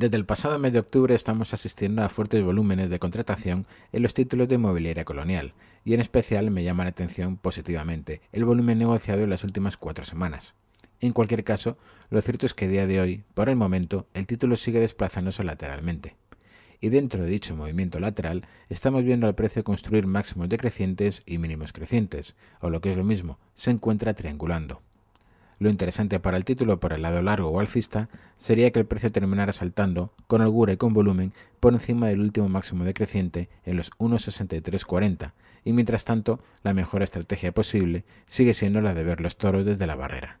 Desde el pasado mes de octubre estamos asistiendo a fuertes volúmenes de contratación en los títulos de inmobiliaria colonial, y en especial me llama la atención positivamente el volumen negociado en las últimas cuatro semanas. En cualquier caso, lo cierto es que a día de hoy, por el momento, el título sigue desplazándose lateralmente. Y dentro de dicho movimiento lateral, estamos viendo al precio construir máximos decrecientes y mínimos crecientes, o lo que es lo mismo, se encuentra triangulando. Lo interesante para el título por el lado largo o alcista sería que el precio terminara saltando, con holgura y con volumen, por encima del último máximo decreciente en los 1.6340, y mientras tanto, la mejor estrategia posible sigue siendo la de ver los toros desde la barrera.